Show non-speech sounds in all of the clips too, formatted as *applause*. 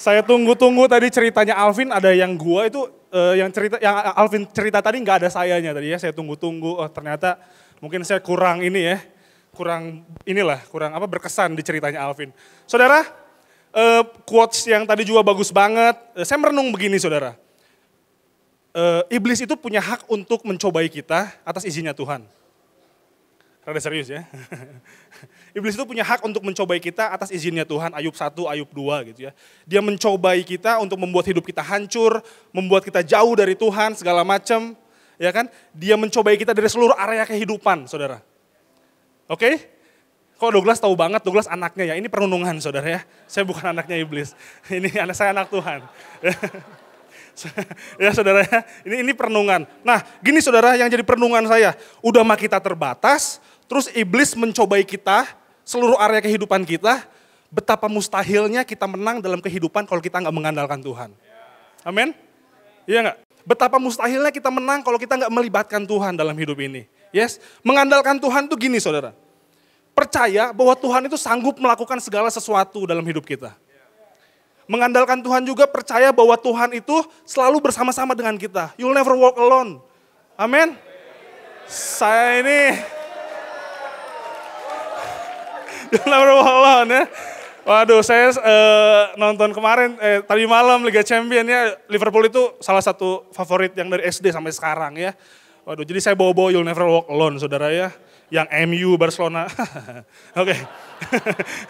Saya tunggu-tunggu tadi ceritanya Alvin ada yang gua itu uh, yang cerita yang Alvin cerita tadi nggak ada sayanya tadi ya. Saya tunggu-tunggu oh ternyata mungkin saya kurang ini ya. Kurang inilah, kurang apa berkesan di ceritanya Alvin. Saudara, uh, quotes yang tadi juga bagus banget. Uh, saya merenung begini saudara. Uh, iblis itu punya hak untuk mencobai kita atas izinnya Tuhan. Rada serius ya. *laughs* Iblis itu punya hak untuk mencobai kita atas izinnya Tuhan, Ayub 1, Ayub 2 gitu ya. Dia mencobai kita untuk membuat hidup kita hancur, membuat kita jauh dari Tuhan, segala macam. Ya kan? Dia mencobai kita dari seluruh area kehidupan, saudara. Oke? Okay? Kok Douglas tahu banget, Douglas anaknya ya. Ini perundungan saudara ya. Saya bukan anaknya iblis. *laughs* Ini anak saya anak Tuhan. *laughs* *laughs* ya saudara ya, ini, ini perenungan. Nah gini saudara yang jadi perenungan saya, udah mah kita terbatas, terus iblis mencobai kita, seluruh area kehidupan kita, betapa mustahilnya kita menang dalam kehidupan kalau kita nggak mengandalkan Tuhan. Amin? Iya nggak? Betapa mustahilnya kita menang kalau kita nggak melibatkan Tuhan dalam hidup ini. Yes, mengandalkan Tuhan itu gini saudara. Percaya bahwa Tuhan itu sanggup melakukan segala sesuatu dalam hidup kita. Mengandalkan Tuhan juga percaya bahwa Tuhan itu selalu bersama-sama dengan kita. You'll never walk alone. Amin. Saya ini *laughs* You'll never walk alone ya. Waduh, saya uh, nonton kemarin eh, tadi malam Liga Champion ya Liverpool itu salah satu favorit yang dari SD sampai sekarang ya. Waduh, jadi saya bawa-bawa You'll Never Walk Alone, saudara ya. Yang MU, Barcelona. *laughs* Oke.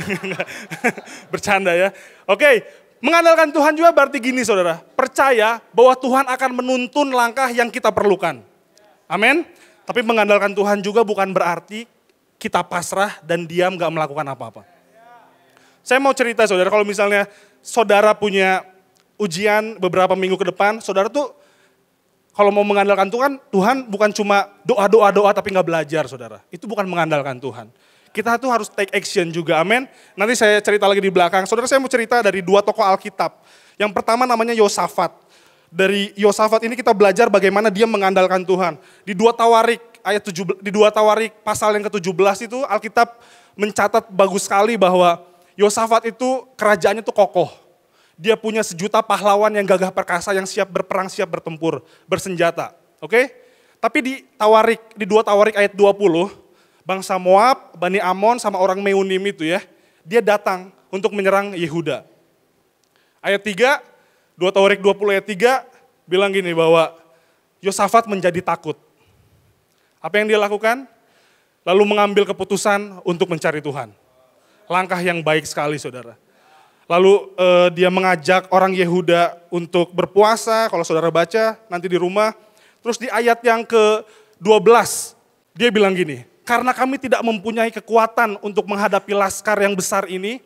*laughs* Bercanda ya. Oke, okay. Mengandalkan Tuhan juga berarti gini saudara, percaya bahwa Tuhan akan menuntun langkah yang kita perlukan. Amin. Tapi mengandalkan Tuhan juga bukan berarti kita pasrah dan diam gak melakukan apa-apa. Saya mau cerita saudara, kalau misalnya saudara punya ujian beberapa minggu ke depan, saudara tuh kalau mau mengandalkan Tuhan, Tuhan bukan cuma doa-doa-doa tapi gak belajar saudara. Itu bukan mengandalkan Tuhan kita tuh harus take action juga, amin. Nanti saya cerita lagi di belakang. Saudara saya mau cerita dari dua tokoh Alkitab. Yang pertama namanya Yosafat. Dari Yosafat ini kita belajar bagaimana dia mengandalkan Tuhan. Di dua Tawarik ayat tujuh, di dua Tawarik pasal yang ke-17 itu Alkitab mencatat bagus sekali bahwa Yosafat itu kerajaannya tuh kokoh. Dia punya sejuta pahlawan yang gagah perkasa yang siap berperang, siap bertempur, bersenjata. Oke? Okay? Tapi di Tawarik, di dua Tawarik ayat 20, bangsa Moab, Bani Amon sama orang Meunim itu ya, dia datang untuk menyerang Yehuda. Ayat 3, 2 Taurik 20 ayat 3 bilang gini bahwa Yosafat menjadi takut. Apa yang dia lakukan? Lalu mengambil keputusan untuk mencari Tuhan. Langkah yang baik sekali saudara. Lalu eh, dia mengajak orang Yehuda untuk berpuasa, kalau saudara baca nanti di rumah. Terus di ayat yang ke-12, dia bilang gini, karena kami tidak mempunyai kekuatan untuk menghadapi laskar yang besar ini,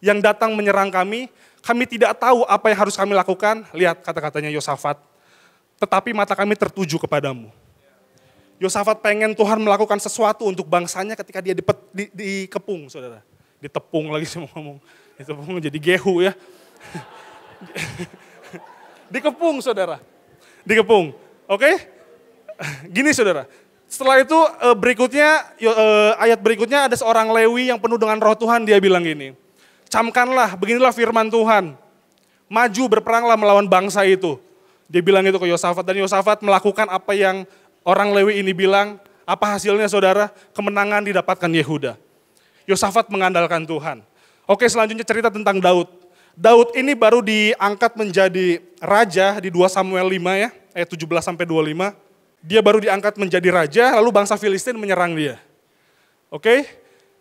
yang datang menyerang kami, kami tidak tahu apa yang harus kami lakukan. Lihat kata-katanya Yosafat. Tetapi mata kami tertuju kepadamu. Yosafat pengen Tuhan melakukan sesuatu untuk bangsanya ketika dia dipet, di, dikepung, saudara. Ditepung lagi semua ngomong. Ditepung jadi gehu ya. *laughs* dikepung, saudara. Dikepung, oke? Okay? Gini, saudara. Setelah itu eh, berikutnya eh, ayat berikutnya ada seorang Lewi yang penuh dengan roh Tuhan dia bilang gini. Camkanlah, beginilah firman Tuhan. Maju berperanglah melawan bangsa itu. Dia bilang itu ke Yosafat dan Yosafat melakukan apa yang orang Lewi ini bilang. Apa hasilnya saudara? Kemenangan didapatkan Yehuda. Yosafat mengandalkan Tuhan. Oke selanjutnya cerita tentang Daud. Daud ini baru diangkat menjadi raja di 2 Samuel 5 ya, eh, ayat 17 sampai 25 dia baru diangkat menjadi raja, lalu bangsa Filistin menyerang dia. Oke? Okay?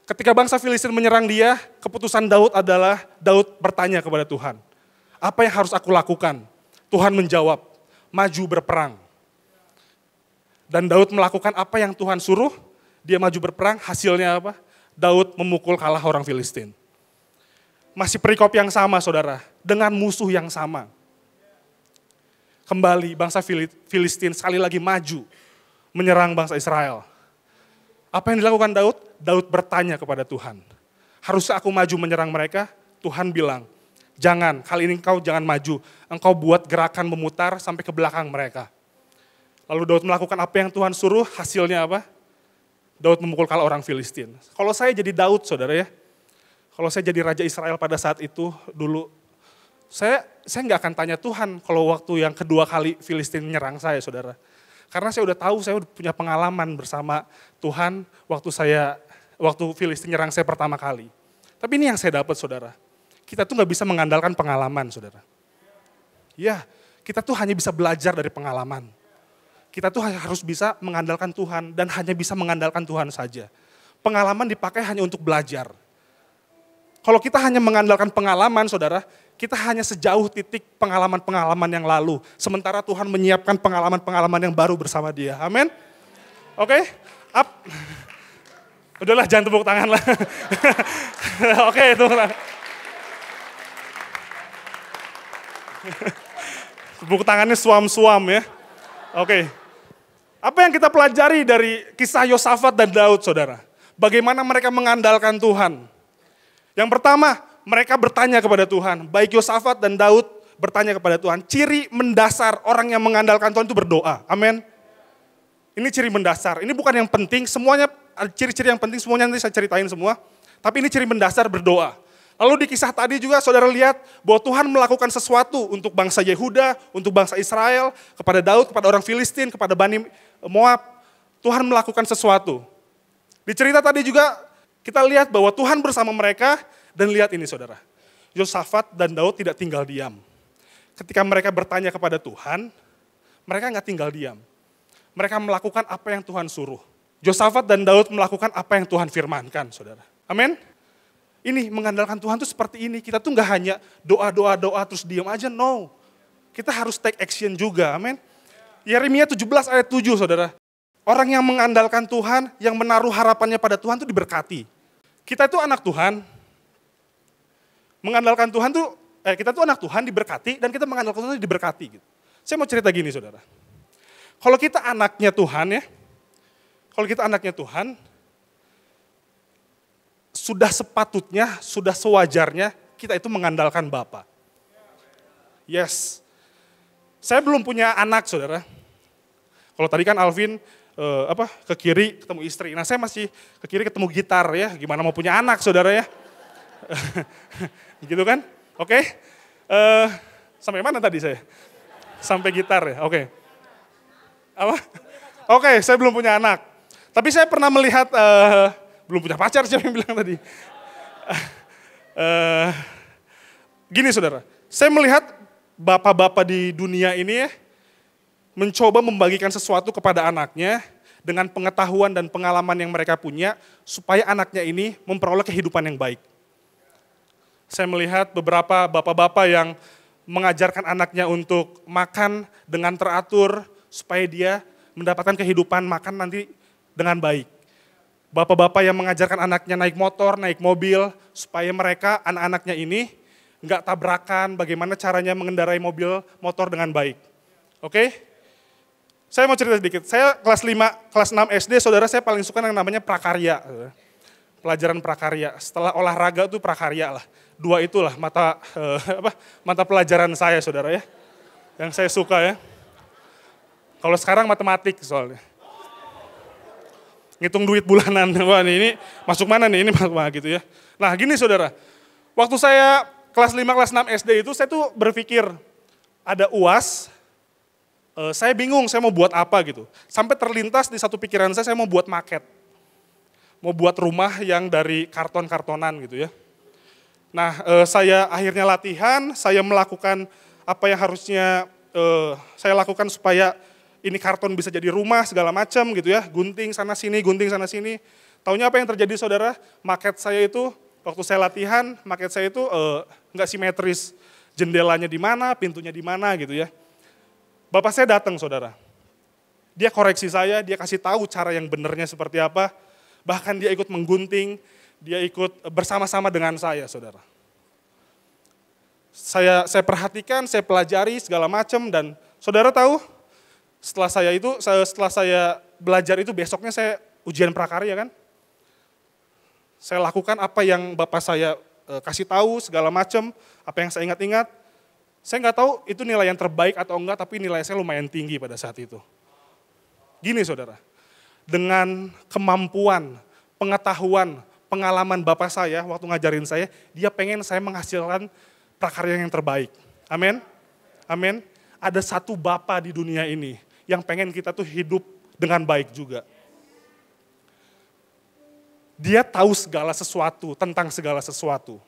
Ketika bangsa Filistin menyerang dia, keputusan Daud adalah Daud bertanya kepada Tuhan, "Apa yang harus aku lakukan?" Tuhan menjawab, "Maju berperang." Dan Daud melakukan apa yang Tuhan suruh, dia maju berperang, hasilnya apa? Daud memukul kalah orang Filistin. Masih perikop yang sama, saudara, dengan musuh yang sama kembali bangsa Filistin sekali lagi maju menyerang bangsa Israel. Apa yang dilakukan Daud? Daud bertanya kepada Tuhan. Harusnya aku maju menyerang mereka? Tuhan bilang, jangan, kali ini engkau jangan maju. Engkau buat gerakan memutar sampai ke belakang mereka. Lalu Daud melakukan apa yang Tuhan suruh, hasilnya apa? Daud memukul kalau orang Filistin. Kalau saya jadi Daud, saudara ya, kalau saya jadi Raja Israel pada saat itu, dulu saya saya nggak akan tanya Tuhan kalau waktu yang kedua kali Filistin menyerang saya, saudara. Karena saya udah tahu, saya udah punya pengalaman bersama Tuhan waktu saya waktu Filistin menyerang saya pertama kali. Tapi ini yang saya dapat, saudara. Kita tuh nggak bisa mengandalkan pengalaman, saudara. Ya, kita tuh hanya bisa belajar dari pengalaman. Kita tuh harus bisa mengandalkan Tuhan dan hanya bisa mengandalkan Tuhan saja. Pengalaman dipakai hanya untuk belajar. Kalau kita hanya mengandalkan pengalaman, saudara, kita hanya sejauh titik pengalaman-pengalaman yang lalu. Sementara Tuhan menyiapkan pengalaman-pengalaman yang baru bersama dia. Amin. Oke, okay? up. Udahlah jangan tepuk tangan lah. *laughs* Oke, okay, tepuk tangan. tepuk tangannya suam-suam ya. Oke. Okay. Apa yang kita pelajari dari kisah Yosafat dan Daud, saudara? Bagaimana mereka mengandalkan Tuhan. Yang pertama, mereka bertanya kepada Tuhan. Baik Yosafat dan Daud bertanya kepada Tuhan. Ciri mendasar orang yang mengandalkan Tuhan itu berdoa. Amin. Ini ciri mendasar. Ini bukan yang penting, semuanya ciri-ciri yang penting semuanya nanti saya ceritain semua. Tapi ini ciri mendasar berdoa. Lalu di kisah tadi juga saudara lihat bahwa Tuhan melakukan sesuatu untuk bangsa Yehuda, untuk bangsa Israel, kepada Daud, kepada orang Filistin, kepada Bani Moab. Tuhan melakukan sesuatu. Di cerita tadi juga kita lihat bahwa Tuhan bersama mereka dan lihat ini saudara, Yosafat dan Daud tidak tinggal diam. Ketika mereka bertanya kepada Tuhan, mereka nggak tinggal diam. Mereka melakukan apa yang Tuhan suruh. Yosafat dan Daud melakukan apa yang Tuhan firmankan, saudara. Amin. Ini mengandalkan Tuhan tuh seperti ini. Kita tuh nggak hanya doa-doa-doa terus diam aja, no. Kita harus take action juga, amin. Yeremia 17 ayat 7, saudara. Orang yang mengandalkan Tuhan, yang menaruh harapannya pada Tuhan itu diberkati. Kita itu anak Tuhan, mengandalkan Tuhan tuh, eh, kita tuh anak Tuhan diberkati dan kita mengandalkan Tuhan diberkati. Gitu. Saya mau cerita gini saudara. Kalau kita anaknya Tuhan ya, kalau kita anaknya Tuhan, sudah sepatutnya, sudah sewajarnya kita itu mengandalkan Bapa. Yes. Saya belum punya anak saudara. Kalau tadi kan Alvin eh, apa ke kiri ketemu istri. Nah saya masih ke kiri ketemu gitar ya. Gimana mau punya anak saudara ya? *laughs* gitu kan? Oke. Okay. Uh, eh, sampai mana tadi saya? Sampai gitar ya. Oke. Okay. Apa? Oke, okay, saya belum punya anak. Tapi saya pernah melihat uh, belum punya pacar *laughs* siapa yang bilang tadi. Uh, gini saudara, saya melihat bapak-bapak di dunia ini ya, mencoba membagikan sesuatu kepada anaknya dengan pengetahuan dan pengalaman yang mereka punya supaya anaknya ini memperoleh kehidupan yang baik saya melihat beberapa bapak-bapak yang mengajarkan anaknya untuk makan dengan teratur supaya dia mendapatkan kehidupan makan nanti dengan baik. Bapak-bapak yang mengajarkan anaknya naik motor, naik mobil, supaya mereka anak-anaknya ini nggak tabrakan, bagaimana caranya mengendarai mobil motor dengan baik. Oke? Okay? Saya mau cerita sedikit. Saya kelas 5, kelas 6 SD, saudara saya paling suka yang namanya prakarya. Pelajaran prakarya. Setelah olahraga tuh prakarya lah dua itulah mata eh, apa mata pelajaran saya saudara ya yang saya suka ya kalau sekarang matematik soalnya ngitung duit bulanan *laughs* wah ini, ini masuk mana nih ini masuk mana gitu ya nah gini saudara waktu saya kelas 5 kelas 6 SD itu saya tuh berpikir ada uas eh, saya bingung saya mau buat apa gitu sampai terlintas di satu pikiran saya saya mau buat maket mau buat rumah yang dari karton-kartonan gitu ya Nah, eh, saya akhirnya latihan, saya melakukan apa yang harusnya eh, saya lakukan supaya ini karton bisa jadi rumah segala macam gitu ya, gunting sana sini, gunting sana sini. tahunya apa yang terjadi saudara? Maket saya itu waktu saya latihan, maket saya itu eh, nggak eh, simetris, jendelanya di mana, pintunya di mana gitu ya. Bapak saya datang saudara, dia koreksi saya, dia kasih tahu cara yang benernya seperti apa, bahkan dia ikut menggunting, dia ikut bersama-sama dengan saya, saudara. Saya, saya perhatikan, saya pelajari segala macam dan saudara tahu setelah saya itu, setelah saya belajar itu besoknya saya ujian prakarya kan. Saya lakukan apa yang bapak saya eh, kasih tahu segala macam, apa yang saya ingat-ingat. Saya nggak tahu itu nilai yang terbaik atau enggak, tapi nilai saya lumayan tinggi pada saat itu. Gini saudara, dengan kemampuan, pengetahuan, pengalaman bapak saya waktu ngajarin saya, dia pengen saya menghasilkan prakarya yang terbaik. Amin. Amin. Ada satu bapak di dunia ini yang pengen kita tuh hidup dengan baik juga. Dia tahu segala sesuatu tentang segala sesuatu.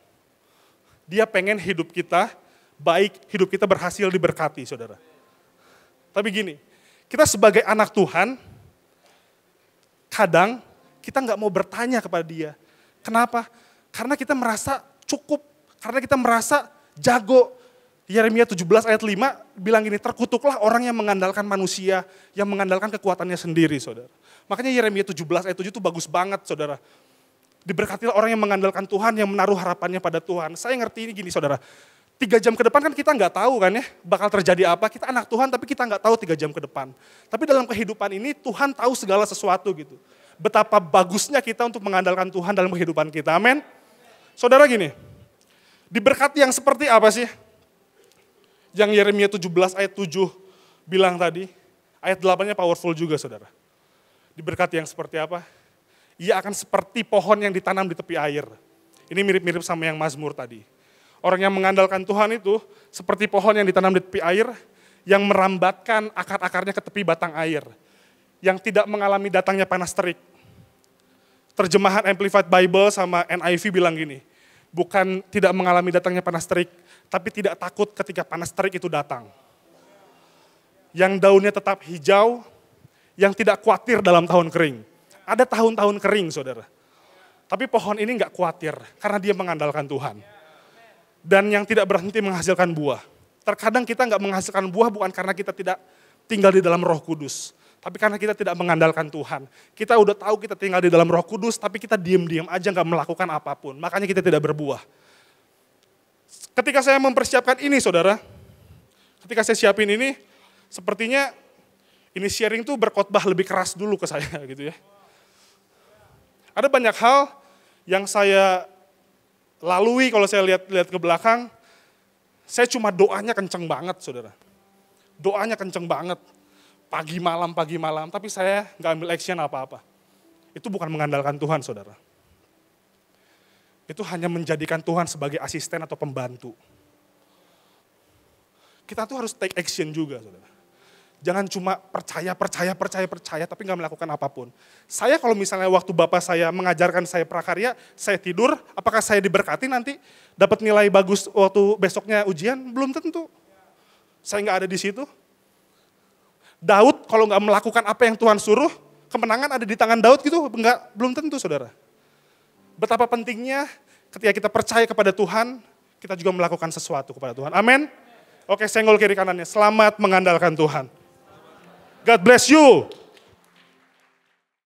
Dia pengen hidup kita baik, hidup kita berhasil diberkati, saudara. Tapi gini, kita sebagai anak Tuhan, kadang kita nggak mau bertanya kepada dia, Kenapa? Karena kita merasa cukup, karena kita merasa jago. Yeremia 17 ayat 5 bilang gini, terkutuklah orang yang mengandalkan manusia, yang mengandalkan kekuatannya sendiri, saudara. Makanya Yeremia 17 ayat 7 itu bagus banget, saudara. Diberkatilah orang yang mengandalkan Tuhan, yang menaruh harapannya pada Tuhan. Saya ngerti ini gini, saudara tiga jam ke depan kan kita nggak tahu kan ya bakal terjadi apa. Kita anak Tuhan tapi kita nggak tahu tiga jam ke depan. Tapi dalam kehidupan ini Tuhan tahu segala sesuatu gitu betapa bagusnya kita untuk mengandalkan Tuhan dalam kehidupan kita. Amin. Saudara gini, diberkati yang seperti apa sih? Yang Yeremia 17 ayat 7 bilang tadi, ayat 8-nya powerful juga saudara. Diberkati yang seperti apa? Ia akan seperti pohon yang ditanam di tepi air. Ini mirip-mirip sama yang Mazmur tadi. Orang yang mengandalkan Tuhan itu seperti pohon yang ditanam di tepi air, yang merambatkan akar-akarnya ke tepi batang air yang tidak mengalami datangnya panas terik. Terjemahan Amplified Bible sama NIV bilang gini, bukan tidak mengalami datangnya panas terik, tapi tidak takut ketika panas terik itu datang. Yang daunnya tetap hijau, yang tidak khawatir dalam tahun kering. Ada tahun-tahun kering, saudara. Tapi pohon ini nggak khawatir, karena dia mengandalkan Tuhan. Dan yang tidak berhenti menghasilkan buah. Terkadang kita nggak menghasilkan buah bukan karena kita tidak tinggal di dalam roh kudus tapi karena kita tidak mengandalkan Tuhan, kita udah tahu kita tinggal di dalam Roh Kudus, tapi kita diam-diam aja nggak melakukan apapun. Makanya kita tidak berbuah. Ketika saya mempersiapkan ini, saudara, ketika saya siapin ini, sepertinya ini sharing tuh berkotbah lebih keras dulu ke saya *laughs* gitu ya. Ada banyak hal yang saya lalui kalau saya lihat-lihat ke belakang, saya cuma doanya kenceng banget, saudara. Doanya kenceng banget pagi malam, pagi malam, tapi saya nggak ambil action apa-apa. Itu bukan mengandalkan Tuhan, saudara. Itu hanya menjadikan Tuhan sebagai asisten atau pembantu. Kita tuh harus take action juga, saudara. Jangan cuma percaya, percaya, percaya, percaya, tapi nggak melakukan apapun. Saya kalau misalnya waktu bapak saya mengajarkan saya prakarya, saya tidur, apakah saya diberkati nanti dapat nilai bagus waktu besoknya ujian? Belum tentu. Saya nggak ada di situ Daud kalau nggak melakukan apa yang Tuhan suruh, kemenangan ada di tangan Daud gitu, nggak belum tentu saudara. Betapa pentingnya ketika kita percaya kepada Tuhan, kita juga melakukan sesuatu kepada Tuhan. Amin. Oke, senggol kiri kanannya. Selamat mengandalkan Tuhan. God bless you.